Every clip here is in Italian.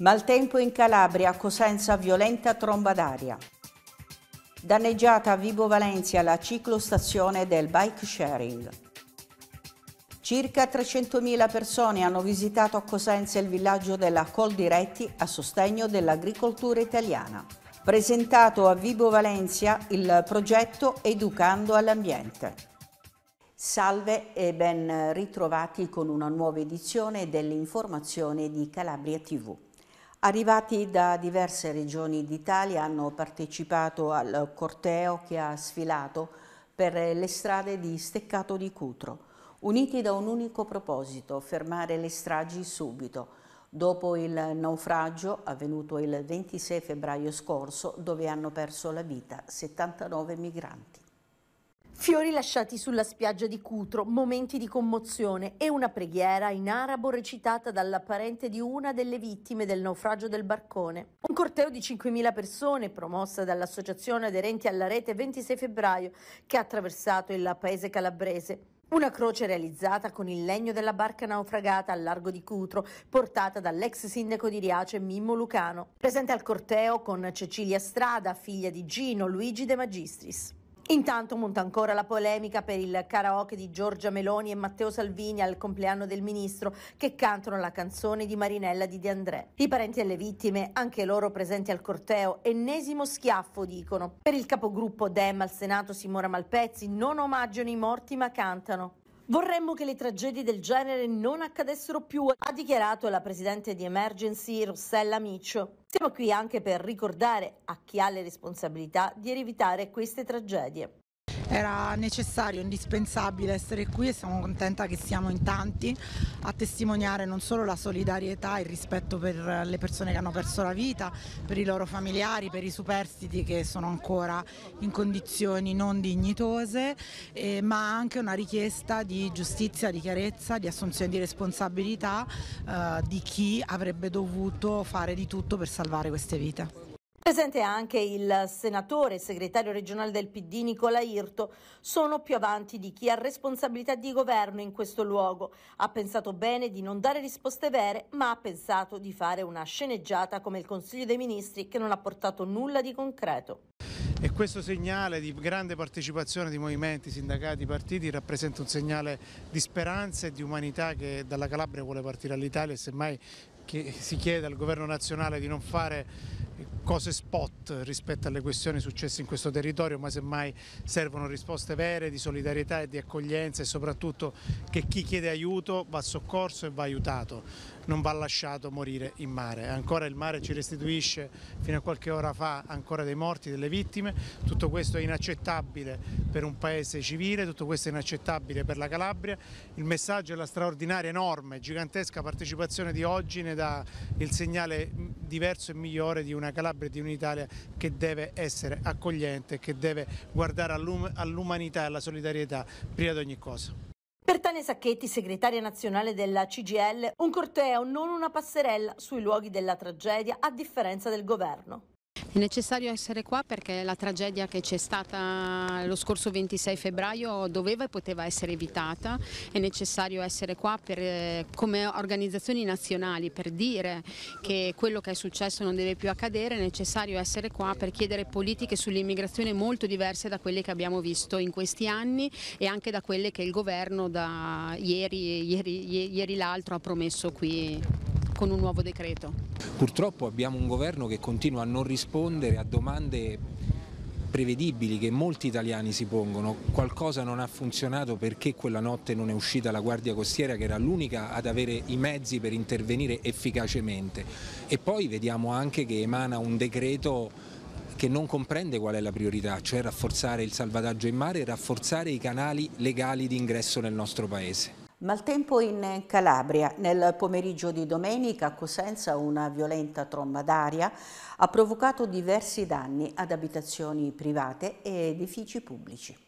Maltempo in Calabria, Cosenza violenta tromba d'aria. Danneggiata a Vibo Valencia la ciclostazione del bike sharing. Circa 300.000 persone hanno visitato a Cosenza il villaggio della Col Diretti a sostegno dell'agricoltura italiana. Presentato a Vibo Valencia il progetto Educando all'ambiente. Salve e ben ritrovati con una nuova edizione dell'informazione di Calabria TV. Arrivati da diverse regioni d'Italia hanno partecipato al corteo che ha sfilato per le strade di Steccato di Cutro, uniti da un unico proposito, fermare le stragi subito. Dopo il naufragio avvenuto il 26 febbraio scorso, dove hanno perso la vita 79 migranti. Fiori lasciati sulla spiaggia di Cutro, momenti di commozione e una preghiera in arabo recitata dalla parente di una delle vittime del naufragio del barcone. Un corteo di 5.000 persone, promossa dall'associazione aderenti alla rete 26 febbraio, che ha attraversato il paese calabrese. Una croce realizzata con il legno della barca naufragata al largo di Cutro, portata dall'ex sindaco di Riace Mimmo Lucano. Presente al corteo con Cecilia Strada, figlia di Gino Luigi De Magistris. Intanto monta ancora la polemica per il karaoke di Giorgia Meloni e Matteo Salvini al compleanno del ministro che cantano la canzone di Marinella di De André. I parenti delle vittime, anche loro presenti al corteo, ennesimo schiaffo dicono. Per il capogruppo Dem al Senato Simora Malpezzi non omaggiano i morti ma cantano. Vorremmo che le tragedie del genere non accadessero più, ha dichiarato la presidente di Emergency Rossella Miccio. Siamo qui anche per ricordare a chi ha le responsabilità di evitare queste tragedie. Era necessario, indispensabile essere qui e siamo contenta che siamo in tanti a testimoniare non solo la solidarietà e il rispetto per le persone che hanno perso la vita, per i loro familiari, per i superstiti che sono ancora in condizioni non dignitose, eh, ma anche una richiesta di giustizia, di chiarezza, di assunzione di responsabilità eh, di chi avrebbe dovuto fare di tutto per salvare queste vite. Presente anche il senatore e segretario regionale del PD Nicola Irto, sono più avanti di chi ha responsabilità di governo in questo luogo. Ha pensato bene di non dare risposte vere, ma ha pensato di fare una sceneggiata come il Consiglio dei Ministri che non ha portato nulla di concreto. E questo segnale di grande partecipazione di movimenti, sindacati, partiti rappresenta un segnale di speranza e di umanità che dalla Calabria vuole partire all'Italia e semmai che si chiede al governo nazionale di non fare cose spot rispetto alle questioni successe in questo territorio, ma semmai servono risposte vere di solidarietà e di accoglienza e soprattutto che chi chiede aiuto va soccorso e va aiutato non va lasciato morire in mare. Ancora il mare ci restituisce fino a qualche ora fa ancora dei morti, delle vittime, tutto questo è inaccettabile per un paese civile, tutto questo è inaccettabile per la Calabria. Il messaggio e la straordinaria, enorme, gigantesca partecipazione di oggi ne dà il segnale diverso e migliore di una Calabria e di un'Italia che deve essere accogliente, che deve guardare all'umanità e alla solidarietà prima di ogni cosa. Per Tania Sacchetti, segretaria nazionale della CGL, un corteo, non una passerella sui luoghi della tragedia, a differenza del governo. È necessario essere qua perché la tragedia che c'è stata lo scorso 26 febbraio doveva e poteva essere evitata, è necessario essere qua per, eh, come organizzazioni nazionali per dire che quello che è successo non deve più accadere, è necessario essere qua per chiedere politiche sull'immigrazione molto diverse da quelle che abbiamo visto in questi anni e anche da quelle che il governo da ieri, ieri, ieri l'altro ha promesso qui con un nuovo decreto. Purtroppo abbiamo un governo che continua a non rispondere a domande prevedibili che molti italiani si pongono, qualcosa non ha funzionato perché quella notte non è uscita la Guardia Costiera che era l'unica ad avere i mezzi per intervenire efficacemente e poi vediamo anche che emana un decreto che non comprende qual è la priorità, cioè rafforzare il salvataggio in mare e rafforzare i canali legali di ingresso nel nostro Paese. Maltempo in Calabria. Nel pomeriggio di domenica a Cosenza una violenta tromba d'aria ha provocato diversi danni ad abitazioni private e edifici pubblici.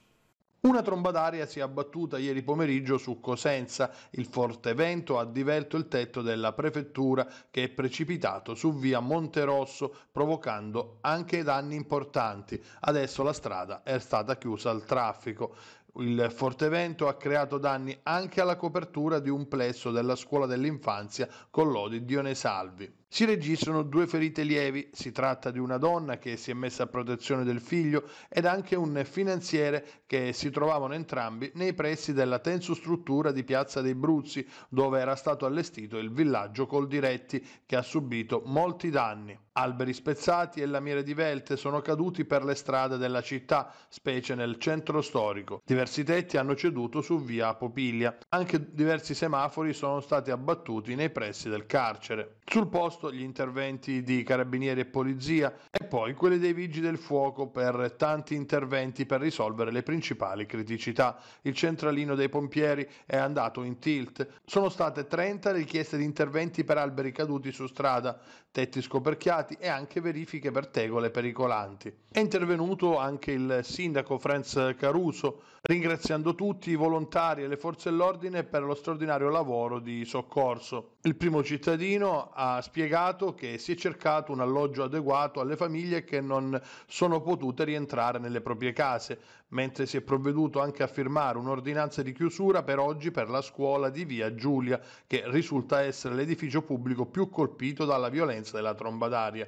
Una tromba d'aria si è abbattuta ieri pomeriggio su Cosenza. Il forte vento ha divelto il tetto della prefettura che è precipitato su via Monterosso provocando anche danni importanti. Adesso la strada è stata chiusa al traffico. Il forte vento ha creato danni anche alla copertura di un plesso della scuola dell'infanzia Collodi Salvi. Si registrano due ferite lievi, si tratta di una donna che si è messa a protezione del figlio ed anche un finanziere che si trovavano entrambi nei pressi della tenso struttura di Piazza dei Bruzzi dove era stato allestito il villaggio Coldiretti che ha subito molti danni. Alberi spezzati e lamiere divelte sono caduti per le strade della città, specie nel centro storico. Diversi tetti hanno ceduto su via Popiglia. Anche diversi semafori sono stati abbattuti nei pressi del carcere. Sul posto posto, gli interventi di carabinieri e polizia poi quelle dei vigili del fuoco per tanti interventi per risolvere le principali criticità. Il centralino dei pompieri è andato in tilt. Sono state 30 richieste di interventi per alberi caduti su strada, tetti scoperchiati e anche verifiche per tegole pericolanti. È intervenuto anche il sindaco Franz Caruso, ringraziando tutti i volontari e le forze dell'ordine per lo straordinario lavoro di soccorso. Il primo cittadino ha spiegato che si è cercato un alloggio adeguato alle famiglie famiglie che non sono potute rientrare nelle proprie case, mentre si è provveduto anche a firmare un'ordinanza di chiusura per oggi per la scuola di Via Giulia, che risulta essere l'edificio pubblico più colpito dalla violenza della tromba d'aria.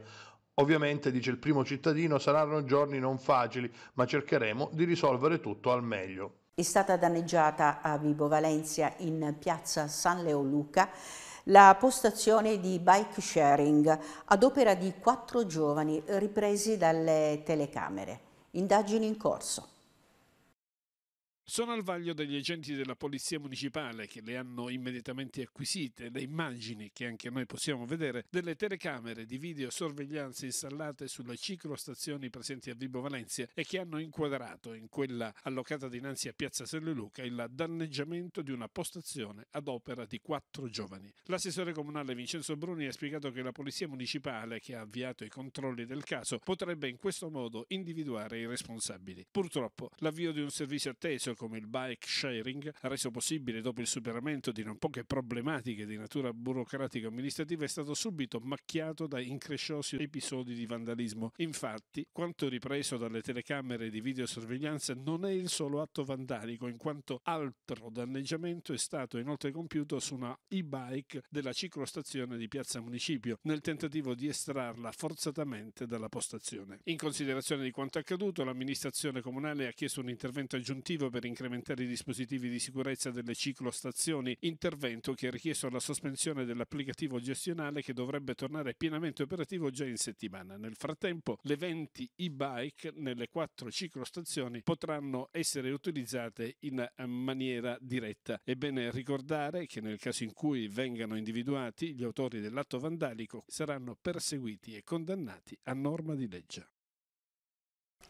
Ovviamente, dice il primo cittadino, saranno giorni non facili, ma cercheremo di risolvere tutto al meglio. È stata danneggiata a Vibo Valencia in piazza San Luca la postazione di bike sharing ad opera di quattro giovani ripresi dalle telecamere. Indagini in corso. Sono al vaglio degli agenti della polizia municipale che le hanno immediatamente acquisite le immagini che anche noi possiamo vedere delle telecamere di videosorveglianza installate sulle ciclostazioni presenti a Vibo Valencia e che hanno inquadrato in quella allocata dinanzi a Piazza Selle Luca il danneggiamento di una postazione ad opera di quattro giovani. L'assessore comunale Vincenzo Bruni ha spiegato che la polizia municipale che ha avviato i controlli del caso potrebbe in questo modo individuare i responsabili. Purtroppo l'avvio di un servizio atteso servizio come il bike sharing, reso possibile dopo il superamento di non poche problematiche di natura burocratica e amministrativa, è stato subito macchiato da incresciosi episodi di vandalismo. Infatti, quanto ripreso dalle telecamere di videosorveglianza non è il solo atto vandalico, in quanto altro danneggiamento è stato inoltre compiuto su una e-bike della ciclostazione di Piazza Municipio, nel tentativo di estrarla forzatamente dalla postazione. In considerazione di quanto accaduto, l'amministrazione comunale ha chiesto un intervento aggiuntivo per per incrementare i dispositivi di sicurezza delle ciclostazioni, intervento che ha richiesto la sospensione dell'applicativo gestionale che dovrebbe tornare pienamente operativo già in settimana. Nel frattempo, le 20 e-bike nelle quattro ciclostazioni potranno essere utilizzate in maniera diretta. È bene ricordare che nel caso in cui vengano individuati, gli autori dell'atto vandalico saranno perseguiti e condannati a norma di legge.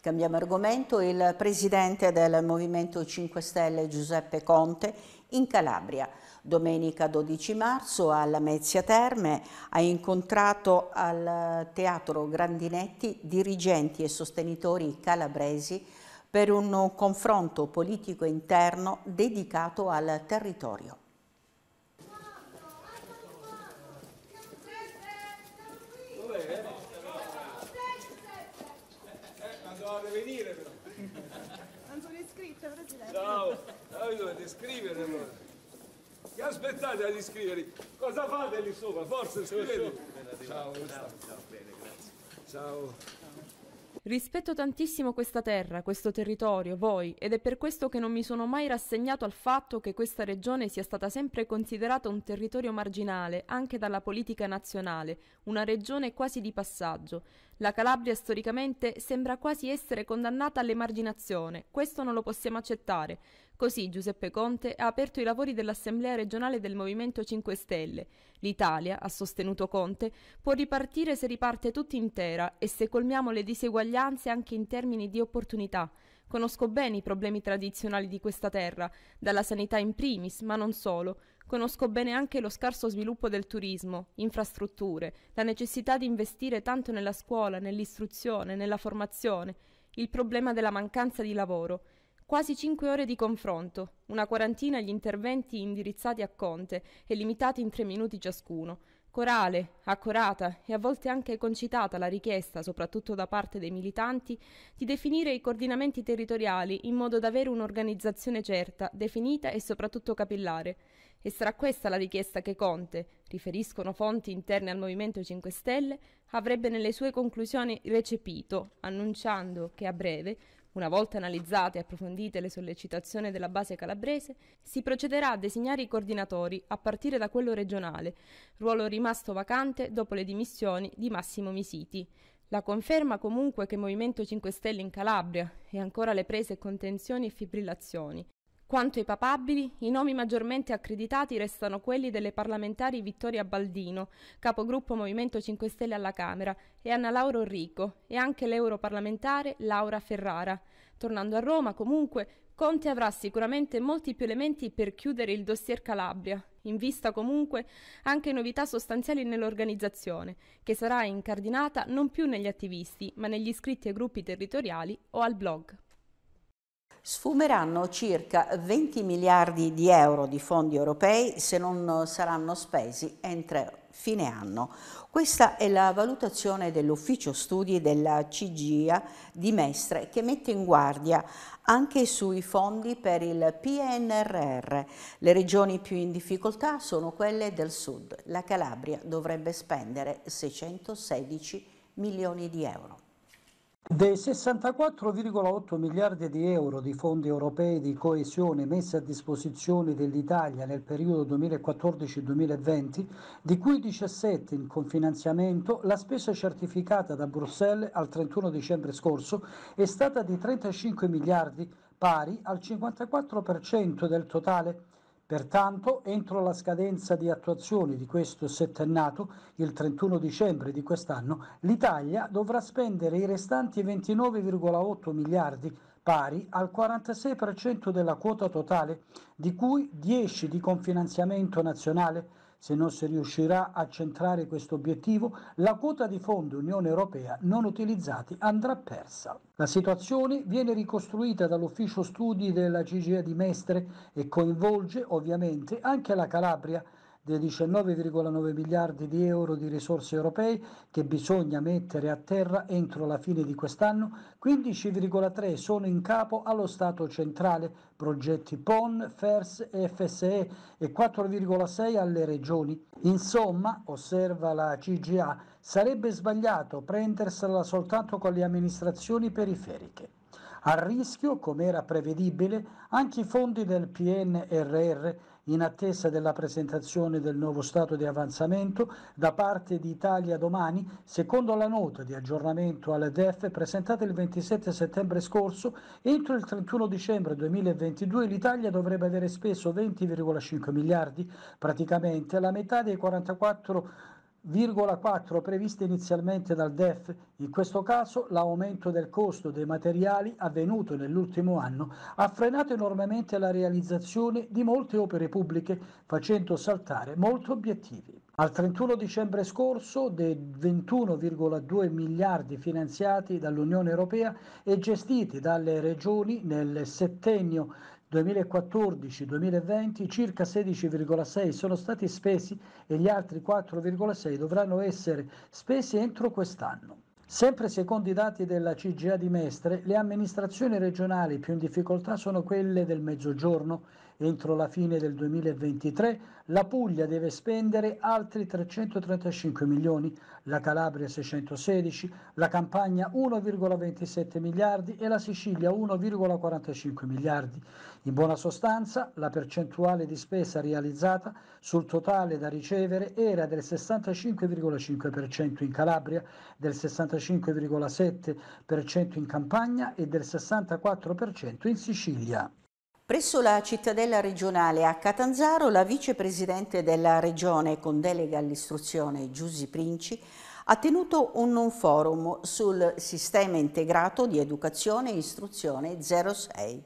Cambiamo argomento, il presidente del Movimento 5 Stelle Giuseppe Conte in Calabria. Domenica 12 marzo alla Mezzia Terme ha incontrato al Teatro Grandinetti dirigenti e sostenitori calabresi per un confronto politico interno dedicato al territorio. Ciao, ah, vi dovete scrivere allora. Che aspettate ad iscrivervi? Cosa fate lì sopra? Forse scrivete. ciao, ciao, bene, grazie. Ciao. Rispetto tantissimo questa terra, questo territorio, voi, ed è per questo che non mi sono mai rassegnato al fatto che questa regione sia stata sempre considerata un territorio marginale anche dalla politica nazionale, una regione quasi di passaggio. La Calabria storicamente sembra quasi essere condannata all'emarginazione, questo non lo possiamo accettare. Così Giuseppe Conte ha aperto i lavori dell'Assemblea regionale del Movimento 5 Stelle. L'Italia, ha sostenuto Conte, può ripartire se riparte tutta intera e se colmiamo le diseguaglianze anche in termini di opportunità. Conosco bene i problemi tradizionali di questa terra, dalla sanità in primis, ma non solo. Conosco bene anche lo scarso sviluppo del turismo, infrastrutture, la necessità di investire tanto nella scuola, nell'istruzione, nella formazione, il problema della mancanza di lavoro. Quasi cinque ore di confronto, una quarantina gli interventi indirizzati a Conte e limitati in tre minuti ciascuno. Corale, accorata e a volte anche concitata la richiesta, soprattutto da parte dei militanti, di definire i coordinamenti territoriali in modo da avere un'organizzazione certa, definita e soprattutto capillare. E sarà questa la richiesta che Conte, riferiscono fonti interne al Movimento 5 Stelle, avrebbe nelle sue conclusioni recepito, annunciando che a breve una volta analizzate e approfondite le sollecitazioni della base calabrese, si procederà a designare i coordinatori a partire da quello regionale, ruolo rimasto vacante dopo le dimissioni di Massimo Misiti. La conferma comunque che Movimento 5 Stelle in Calabria e ancora le prese e contenzioni e fibrillazioni. Quanto ai papabili, i nomi maggiormente accreditati restano quelli delle parlamentari Vittoria Baldino, capogruppo Movimento 5 Stelle alla Camera, e Anna Laura Orrico, e anche l'europarlamentare Laura Ferrara. Tornando a Roma, comunque, Conte avrà sicuramente molti più elementi per chiudere il dossier Calabria, in vista comunque anche novità sostanziali nell'organizzazione, che sarà incardinata non più negli attivisti, ma negli iscritti ai gruppi territoriali o al blog sfumeranno circa 20 miliardi di euro di fondi europei se non saranno spesi entro fine anno. Questa è la valutazione dell'ufficio studi della CGIA di Mestre che mette in guardia anche sui fondi per il PNRR. Le regioni più in difficoltà sono quelle del sud. La Calabria dovrebbe spendere 616 milioni di euro. Dei 64,8 miliardi di euro di fondi europei di coesione messi a disposizione dell'Italia nel periodo 2014-2020, di cui 17 in confinanziamento, la spesa certificata da Bruxelles al 31 dicembre scorso è stata di 35 miliardi, pari al 54% del totale Pertanto, entro la scadenza di attuazione di questo settennato, il 31 dicembre di quest'anno, l'Italia dovrà spendere i restanti 29,8 miliardi pari al 46% della quota totale, di cui 10 di confinanziamento nazionale, se non si riuscirà a centrare questo obiettivo, la quota di fondi Unione Europea non utilizzati andrà persa. La situazione viene ricostruita dall'ufficio studi della CGA di Mestre e coinvolge ovviamente anche la Calabria, dei 19,9 miliardi di euro di risorse europee che bisogna mettere a terra entro la fine di quest'anno, 15,3 sono in capo allo Stato centrale, progetti PON, FERS e FSE e 4,6 alle regioni. Insomma, osserva la CGA, sarebbe sbagliato prendersela soltanto con le amministrazioni periferiche. A rischio, come era prevedibile, anche i fondi del PNRR in attesa della presentazione del nuovo stato di avanzamento da parte di Italia domani, secondo la nota di aggiornamento alla DEF presentata il 27 settembre scorso, entro il 31 dicembre 2022 l'Italia dovrebbe avere speso 20,5 miliardi, praticamente la metà dei 44 miliardi 1,4 previste inizialmente dal DEF, in questo caso l'aumento del costo dei materiali avvenuto nell'ultimo anno ha frenato enormemente la realizzazione di molte opere pubbliche facendo saltare molti obiettivi. Al 31 dicembre scorso dei 21,2 miliardi finanziati dall'Unione Europea e gestiti dalle regioni nel settennio 2014-2020 circa 16,6 sono stati spesi e gli altri 4,6 dovranno essere spesi entro quest'anno. Sempre secondo i dati della CGA di Mestre, le amministrazioni regionali più in difficoltà sono quelle del Mezzogiorno Entro la fine del 2023 la Puglia deve spendere altri 335 milioni, la Calabria 616, la Campania 1,27 miliardi e la Sicilia 1,45 miliardi. In buona sostanza la percentuale di spesa realizzata sul totale da ricevere era del 65,5% in Calabria, del 65,7% in Campania e del 64% in Sicilia. Presso la cittadella regionale a Catanzaro, la vicepresidente della regione con delega all'istruzione Giussi Princi ha tenuto un non forum sul sistema integrato di educazione e istruzione 06,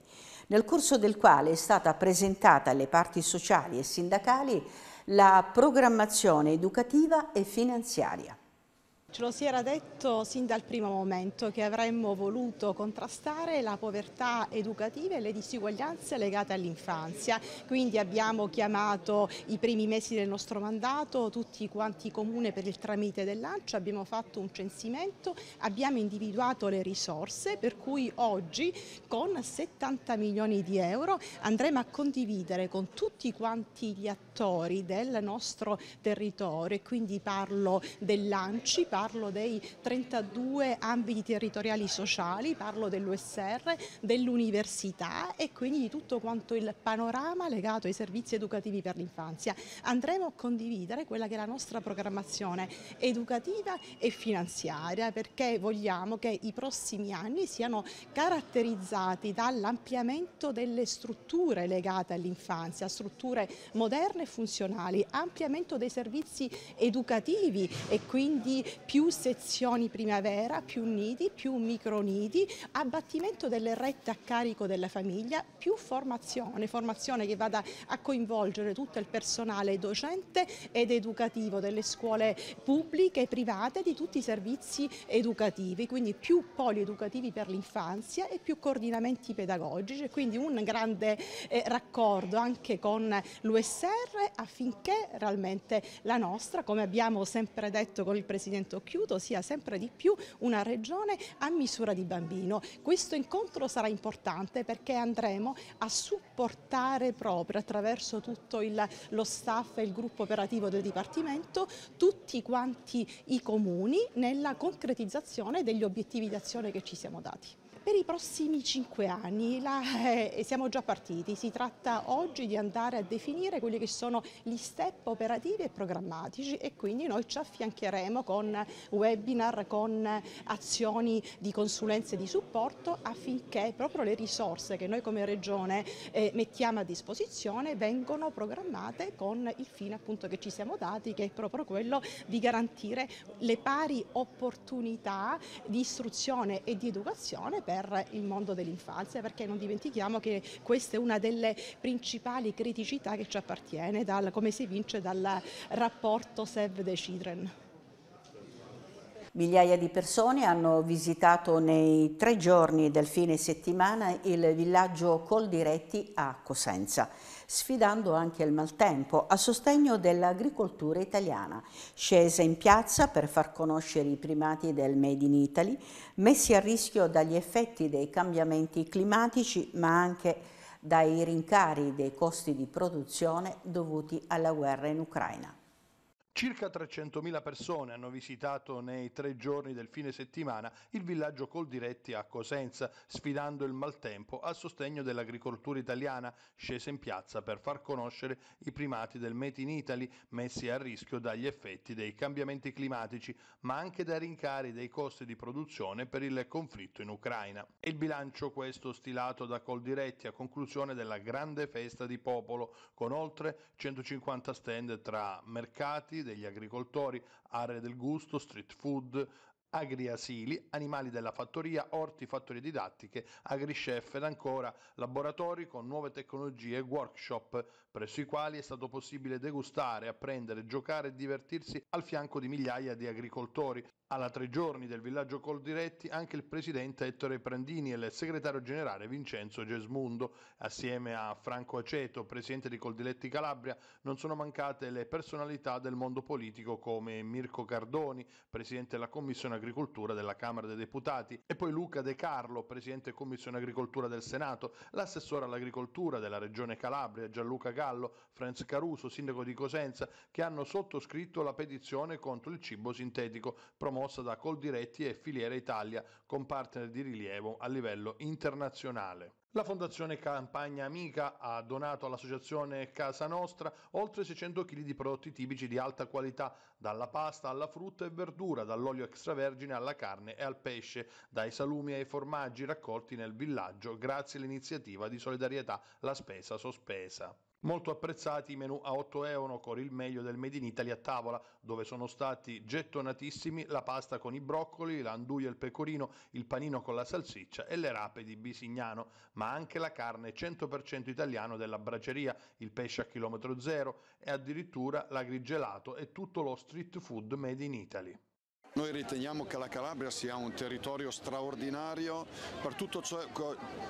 nel corso del quale è stata presentata alle parti sociali e sindacali la programmazione educativa e finanziaria. Ce lo si era detto sin dal primo momento che avremmo voluto contrastare la povertà educativa e le disuguaglianze legate all'infanzia, quindi abbiamo chiamato i primi mesi del nostro mandato tutti quanti comune per il tramite del lancio, abbiamo fatto un censimento, abbiamo individuato le risorse per cui oggi con 70 milioni di euro andremo a condividere con tutti quanti gli attori del nostro territorio e quindi parlo dell'ANCI, parlo dei 32 ambiti territoriali sociali, parlo dell'USR, dell'università e quindi di tutto quanto il panorama legato ai servizi educativi per l'infanzia. Andremo a condividere quella che è la nostra programmazione educativa e finanziaria perché vogliamo che i prossimi anni siano caratterizzati dall'ampliamento delle strutture legate all'infanzia, strutture moderne e funzionali, ampliamento dei servizi educativi e quindi più sezioni primavera, più nidi, più micronidi, abbattimento delle rette a carico della famiglia, più formazione, formazione che vada a coinvolgere tutto il personale docente ed educativo delle scuole pubbliche e private di tutti i servizi educativi, quindi più poli educativi per l'infanzia e più coordinamenti pedagogici quindi un grande eh, raccordo anche con l'USR affinché realmente la nostra, come abbiamo sempre detto con il Presidente punto chiudo sia sempre di più una regione a misura di bambino. Questo incontro sarà importante perché andremo a supportare proprio attraverso tutto il, lo staff e il gruppo operativo del Dipartimento tutti quanti i comuni nella concretizzazione degli obiettivi di azione che ci siamo dati. Per i prossimi cinque anni la, eh, siamo già partiti, si tratta oggi di andare a definire quelli che sono gli step operativi e programmatici e quindi noi ci affiancheremo con webinar, con azioni di consulenza e di supporto affinché proprio le risorse che noi come Regione eh, mettiamo a disposizione vengano programmate con il fine appunto che ci siamo dati che è proprio quello di garantire le pari opportunità di istruzione e di educazione per per il mondo dell'infanzia, perché non dimentichiamo che questa è una delle principali criticità che ci appartiene dal, come si vince dal rapporto Save the Children. Migliaia di persone hanno visitato nei tre giorni del fine settimana il villaggio Coldiretti a Cosenza, sfidando anche il maltempo a sostegno dell'agricoltura italiana, scesa in piazza per far conoscere i primati del Made in Italy, messi a rischio dagli effetti dei cambiamenti climatici ma anche dai rincari dei costi di produzione dovuti alla guerra in Ucraina. Circa 300.000 persone hanno visitato nei tre giorni del fine settimana il villaggio Coldiretti a Cosenza, sfidando il maltempo a sostegno dell'agricoltura italiana, scesa in piazza per far conoscere i primati del Made in Italy messi a rischio dagli effetti dei cambiamenti climatici, ma anche dai rincari dei costi di produzione per il conflitto in Ucraina. Il bilancio questo stilato da Coldiretti a conclusione della grande festa di popolo, con oltre 150 stand tra mercati, degli agricoltori, aree del gusto, street food, agriasili, animali della fattoria, orti, fattorie didattiche, agrichef ed ancora laboratori con nuove tecnologie e workshop presso i quali è stato possibile degustare, apprendere, giocare e divertirsi al fianco di migliaia di agricoltori. Alla tre giorni del villaggio Coldiretti anche il presidente Ettore Prandini e il segretario generale Vincenzo Gesmundo. Assieme a Franco Aceto, presidente di Coldiretti Calabria, non sono mancate le personalità del mondo politico come Mirko Cardoni, presidente della Commissione Agricoltura della Camera dei Deputati, e poi Luca De Carlo, presidente Commissione Agricoltura del Senato, l'assessore all'agricoltura della Regione Calabria, Gianluca Gallo, Franz Caruso, sindaco di Cosenza, che hanno sottoscritto la petizione contro il cibo sintetico promossa promossa da Coldiretti e Filiera Italia con partner di rilievo a livello internazionale. La Fondazione Campagna Amica ha donato all'Associazione Casa Nostra oltre 600 kg di prodotti tipici di alta qualità, dalla pasta alla frutta e verdura, dall'olio extravergine alla carne e al pesce, dai salumi ai formaggi raccolti nel villaggio grazie all'iniziativa di solidarietà La Spesa Sospesa. Molto apprezzati i menu a 8 euro con il meglio del Made in Italy a tavola, dove sono stati gettonatissimi la pasta con i broccoli, l'anduia e il pecorino, il panino con la salsiccia e le rape di Bisignano, ma anche la carne 100% italiano della braceria, il pesce a chilometro zero e addirittura l'agrigelato e tutto lo street food Made in Italy. Noi riteniamo che la Calabria sia un territorio straordinario per tutto ciò,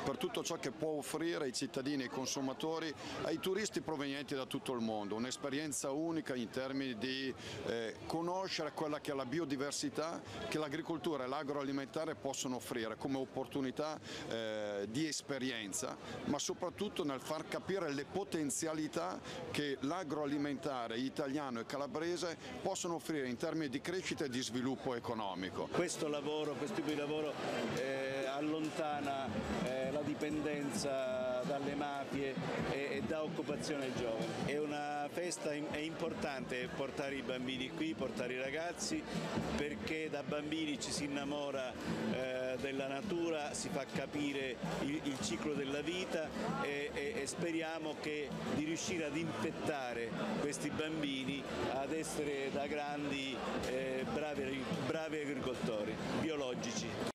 per tutto ciò che può offrire ai cittadini, ai consumatori, ai turisti provenienti da tutto il mondo, un'esperienza unica in termini di eh, conoscere quella che è la biodiversità che l'agricoltura e l'agroalimentare possono offrire come opportunità eh, di esperienza, ma soprattutto nel far capire le potenzialità che l'agroalimentare italiano e calabrese possono offrire in termini di crescita e di sviluppo sviluppo economico. Questo lavoro, questo tipo di lavoro eh, allontana eh, la dipendenza dalle mafie e, e dà occupazione ai giovani. È una festa, è importante portare i bambini qui, portare i ragazzi perché da bambini ci si innamora eh, della natura, si fa capire il, il ciclo della vita e, e, e speriamo che, di riuscire ad infettare questi bambini ad essere da grandi eh, bravi, bravi agricoltori biologici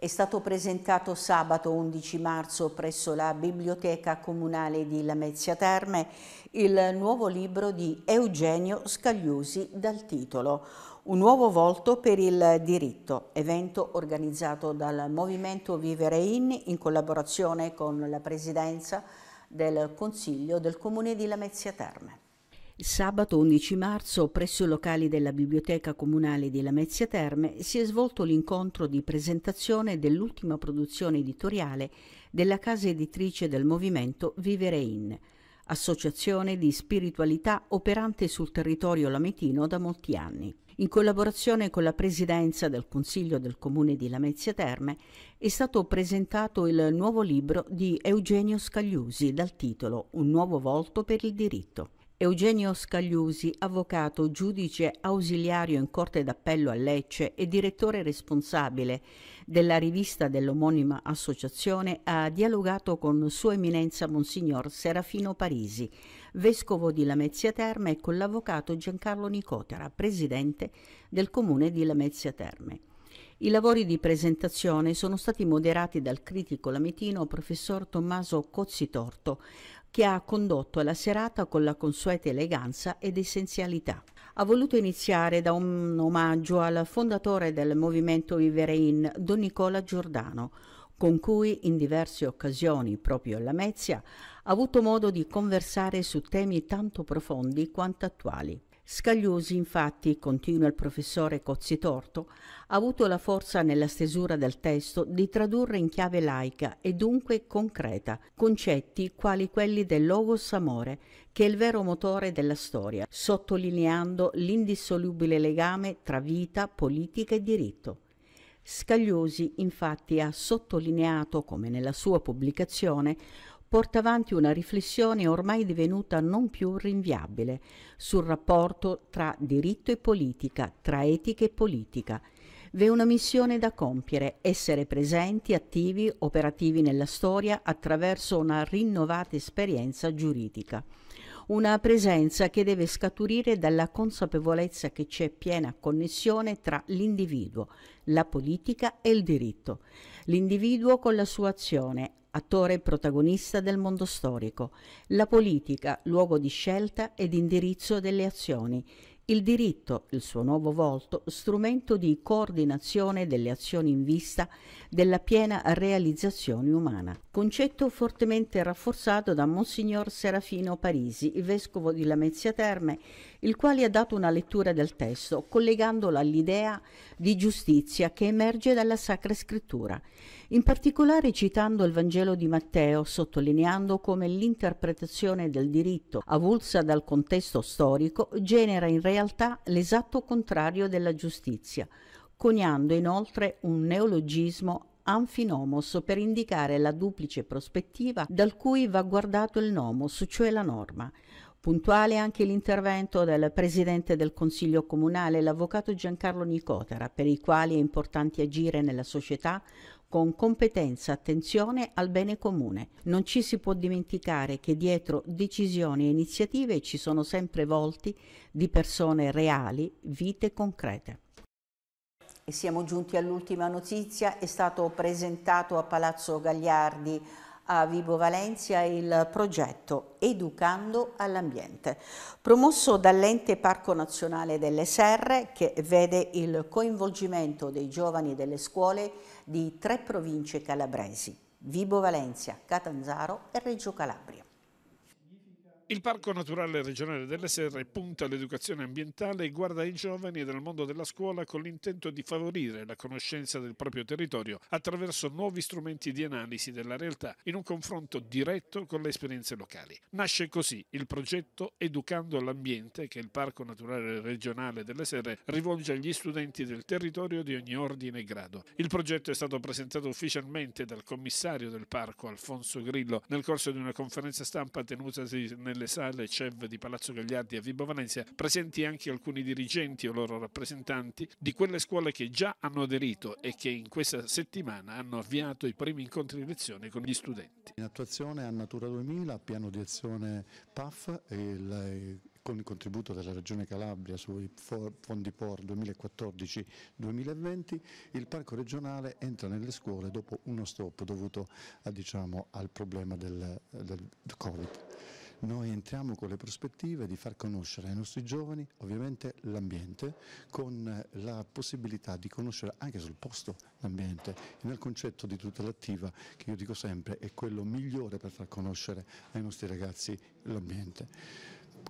è stato presentato sabato 11 marzo presso la Biblioteca Comunale di Lamezia Terme il nuovo libro di Eugenio Scagliusi dal titolo Un nuovo volto per il diritto, evento organizzato dal Movimento Vivere In in collaborazione con la Presidenza del Consiglio del Comune di Lamezia Terme. Sabato 11 marzo, presso i locali della Biblioteca Comunale di Lamezia Terme, si è svolto l'incontro di presentazione dell'ultima produzione editoriale della casa editrice del movimento Vivere In, associazione di spiritualità operante sul territorio lametino da molti anni. In collaborazione con la Presidenza del Consiglio del Comune di Lamezia Terme è stato presentato il nuovo libro di Eugenio Scagliusi dal titolo Un nuovo volto per il diritto. Eugenio Scagliusi, avvocato, giudice ausiliario in Corte d'Appello a Lecce e direttore responsabile della rivista dell'omonima associazione, ha dialogato con Sua Eminenza Monsignor Serafino Parisi, vescovo di Lamezia Terme, e con l'avvocato Giancarlo Nicotera, presidente del comune di Lamezia Terme. I lavori di presentazione sono stati moderati dal critico lametino professor Tommaso Cozzitorto, che ha condotto la serata con la consueta eleganza ed essenzialità. Ha voluto iniziare da un omaggio al fondatore del movimento Vivere In, Don Nicola Giordano, con cui in diverse occasioni, proprio a Lamezia, ha avuto modo di conversare su temi tanto profondi quanto attuali. Scagliosi, infatti, continua il professore Cozzitorto, ha avuto la forza nella stesura del testo di tradurre in chiave laica e dunque concreta concetti quali quelli del logos amore, che è il vero motore della storia, sottolineando l'indissolubile legame tra vita, politica e diritto. Scagliosi infatti ha sottolineato, come nella sua pubblicazione, porta avanti una riflessione ormai divenuta non più rinviabile sul rapporto tra diritto e politica, tra etica e politica. V'è una missione da compiere, essere presenti, attivi, operativi nella storia attraverso una rinnovata esperienza giuridica. Una presenza che deve scaturire dalla consapevolezza che c'è piena connessione tra l'individuo, la politica e il diritto. L'individuo con la sua azione attore protagonista del mondo storico, la politica, luogo di scelta ed indirizzo delle azioni, il diritto, il suo nuovo volto, strumento di coordinazione delle azioni in vista della piena realizzazione umana. Concetto fortemente rafforzato da Monsignor Serafino Parisi, vescovo di Lamezia Terme, il quale ha dato una lettura del testo collegandola all'idea di giustizia che emerge dalla Sacra Scrittura in particolare citando il Vangelo di Matteo, sottolineando come l'interpretazione del diritto avulsa dal contesto storico genera in realtà l'esatto contrario della giustizia, coniando inoltre un neologismo anfinomos per indicare la duplice prospettiva dal cui va guardato il nomos, cioè la norma. Puntuale anche l'intervento del presidente del Consiglio comunale, l'avvocato Giancarlo Nicotera, per i quali è importante agire nella società con competenza attenzione al bene comune. Non ci si può dimenticare che dietro decisioni e iniziative ci sono sempre volti di persone reali, vite concrete. E siamo giunti all'ultima notizia, è stato presentato a Palazzo Gagliardi a Vibo Valencia il progetto Educando all'ambiente, promosso dall'ente Parco Nazionale delle Serre che vede il coinvolgimento dei giovani delle scuole di tre province calabresi, Vibo Valencia, Catanzaro e Reggio Calabria. Il Parco Naturale Regionale delle Serre punta all'educazione ambientale e guarda ai giovani dal mondo della scuola con l'intento di favorire la conoscenza del proprio territorio attraverso nuovi strumenti di analisi della realtà in un confronto diretto con le esperienze locali. Nasce così il progetto Educando l'ambiente che il Parco Naturale Regionale delle Serre rivolge agli studenti del territorio di ogni ordine e grado. Il progetto è stato presentato ufficialmente dal commissario del parco Alfonso Grillo nel corso di una conferenza stampa tenutasi nel nelle sale CEV di Palazzo Gagliardi a Vibo Valencia, presenti anche alcuni dirigenti o loro rappresentanti di quelle scuole che già hanno aderito e che in questa settimana hanno avviato i primi incontri di lezione con gli studenti. In attuazione a Natura 2000, piano di azione PAF e la, con il contributo della Regione Calabria sui fondi POR 2014-2020, il parco regionale entra nelle scuole dopo uno stop dovuto a, diciamo, al problema del, del Covid. Noi entriamo con le prospettive di far conoscere ai nostri giovani ovviamente l'ambiente con eh, la possibilità di conoscere anche sul posto l'ambiente. Nel concetto di tutela attiva che io dico sempre è quello migliore per far conoscere ai nostri ragazzi l'ambiente.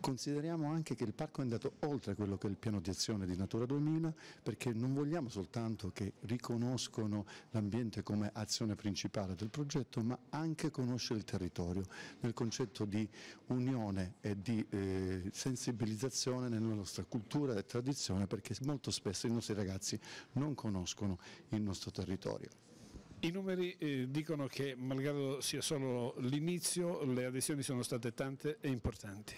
Consideriamo anche che il parco è andato oltre quello che è il piano di azione di Natura 2000 perché non vogliamo soltanto che riconoscono l'ambiente come azione principale del progetto ma anche conoscere il territorio nel concetto di unione e di eh, sensibilizzazione nella nostra cultura e tradizione perché molto spesso i nostri ragazzi non conoscono il nostro territorio. I numeri eh, dicono che malgrado sia solo l'inizio le adesioni sono state tante e importanti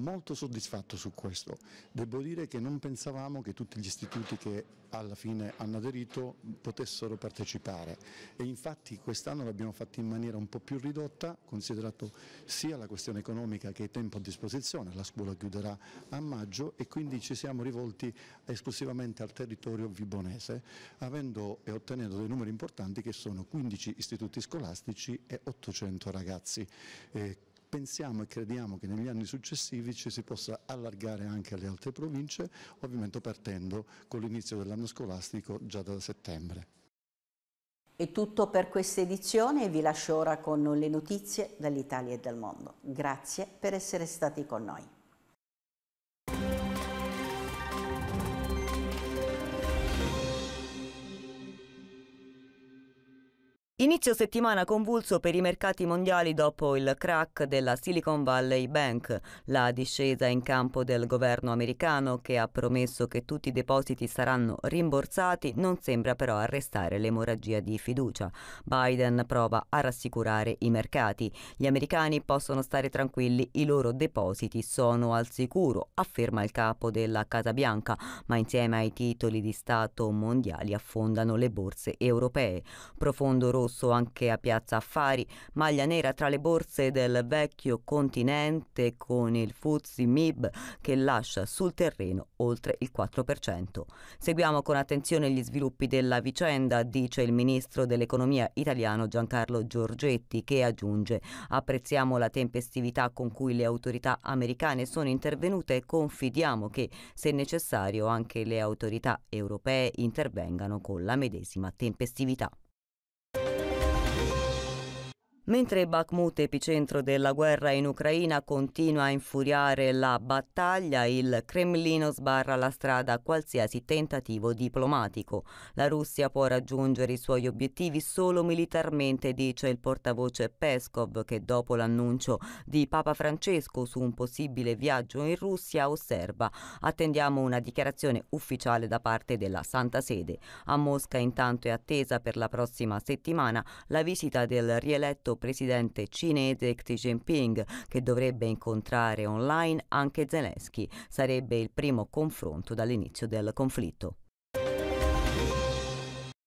molto soddisfatto su questo. Devo dire che non pensavamo che tutti gli istituti che alla fine hanno aderito potessero partecipare e infatti quest'anno l'abbiamo fatto in maniera un po' più ridotta, considerato sia la questione economica che il tempo a disposizione, la scuola chiuderà a maggio e quindi ci siamo rivolti esclusivamente al territorio vibonese, avendo e ottenendo dei numeri importanti che sono 15 istituti scolastici e 800 ragazzi. Eh, pensiamo e crediamo che negli anni successivi ci si possa allargare anche alle altre province, ovviamente partendo con l'inizio dell'anno scolastico già da settembre. È tutto per questa edizione e vi lascio ora con le notizie dall'Italia e dal mondo. Grazie per essere stati con noi. Inizio settimana convulso per i mercati mondiali dopo il crack della Silicon Valley Bank, la discesa in campo del governo americano che ha promesso che tutti i depositi saranno rimborsati non sembra però arrestare l'emorragia di fiducia. Biden prova a rassicurare i mercati. Gli americani possono stare tranquilli, i loro depositi sono al sicuro, afferma il capo della Casa Bianca, ma insieme ai titoli di Stato mondiali affondano le borse europee. Profondo rosso scorso anche a Piazza Affari, maglia nera tra le borse del vecchio continente con il Fuzzi MIB che lascia sul terreno oltre il 4%. Seguiamo con attenzione gli sviluppi della vicenda, dice il ministro dell'economia italiano Giancarlo Giorgetti che aggiunge apprezziamo la tempestività con cui le autorità americane sono intervenute e confidiamo che se necessario anche le autorità europee intervengano con la medesima tempestività. Mentre Bakhmut, epicentro della guerra in Ucraina, continua a infuriare la battaglia, il Cremlino sbarra la strada a qualsiasi tentativo diplomatico. La Russia può raggiungere i suoi obiettivi solo militarmente, dice il portavoce Peskov, che dopo l'annuncio di Papa Francesco su un possibile viaggio in Russia osserva attendiamo una dichiarazione ufficiale da parte della Santa Sede. A Mosca intanto è attesa per la prossima settimana la visita del rieletto presidente cinese Xi Jinping, che dovrebbe incontrare online anche Zelensky. Sarebbe il primo confronto dall'inizio del conflitto.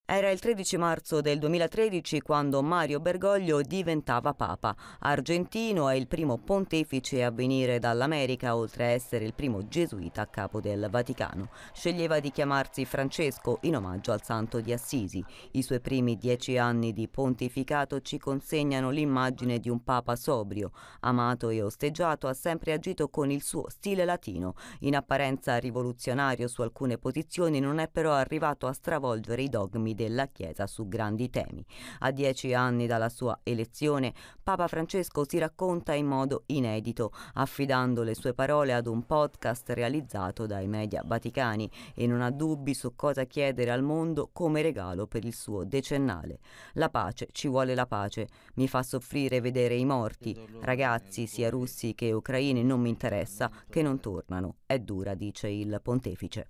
Era il 13 marzo del 2013 quando Mario Bergoglio diventava Papa. Argentino è il primo pontefice a venire dall'America, oltre a essere il primo gesuita a capo del Vaticano. Sceglieva di chiamarsi Francesco in omaggio al santo di Assisi. I suoi primi dieci anni di pontificato ci consegnano l'immagine di un Papa sobrio. Amato e osteggiato, ha sempre agito con il suo stile latino. In apparenza rivoluzionario su alcune posizioni, non è però arrivato a stravolgere i dogmi della Chiesa su grandi temi. A dieci anni dalla sua elezione, Papa Francesco si racconta in modo inedito, affidando le sue parole ad un podcast realizzato dai media vaticani e non ha dubbi su cosa chiedere al mondo come regalo per il suo decennale. La pace, ci vuole la pace, mi fa soffrire vedere i morti, ragazzi sia russi che ucraini non mi interessa, che non tornano. È dura, dice il pontefice.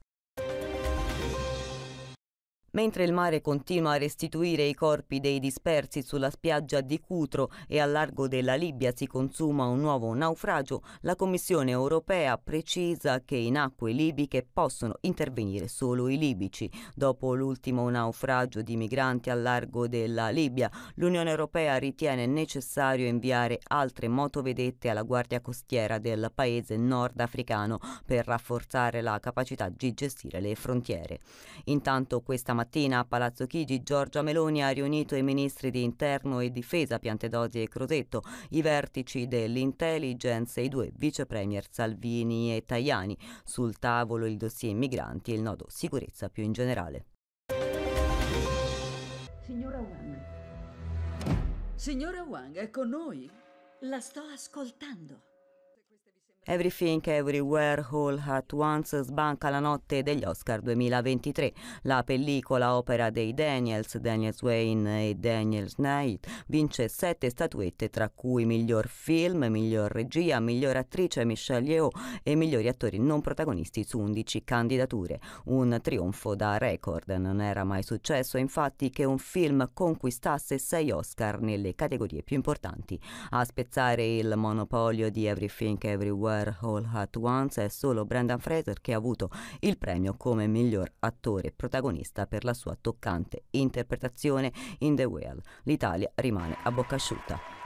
Mentre il mare continua a restituire i corpi dei dispersi sulla spiaggia di Cutro e al largo della Libia si consuma un nuovo naufragio, la Commissione europea precisa che in acque libiche possono intervenire solo i libici. Dopo l'ultimo naufragio di migranti al largo della Libia, l'Unione europea ritiene necessario inviare altre motovedette alla Guardia Costiera del paese nordafricano per rafforzare la capacità di gestire le frontiere. Intanto questa mattina mattina a Palazzo Chigi Giorgia Meloni ha riunito i ministri di interno e difesa Piantedosi e Crosetto, i vertici dell'intelligence e i due vicepremier Salvini e Tajani. Sul tavolo il dossier migranti e il nodo sicurezza più in generale. Signora Wang, signora Wang è con noi. La sto ascoltando. Everything Everywhere All At Once sbanca la notte degli Oscar 2023. La pellicola opera dei Daniels, Daniels Wayne e Daniel Knight, vince sette statuette tra cui miglior film, miglior regia, miglior attrice Michelle Yeoh e migliori attori non protagonisti su 11 candidature. Un trionfo da record. Non era mai successo infatti che un film conquistasse sei Oscar nelle categorie più importanti. A spezzare il monopolio di Everything Everywhere Fire All At Once è solo Brendan Fraser che ha avuto il premio come miglior attore protagonista per la sua toccante interpretazione in The Whale. L'Italia rimane a bocca asciutta.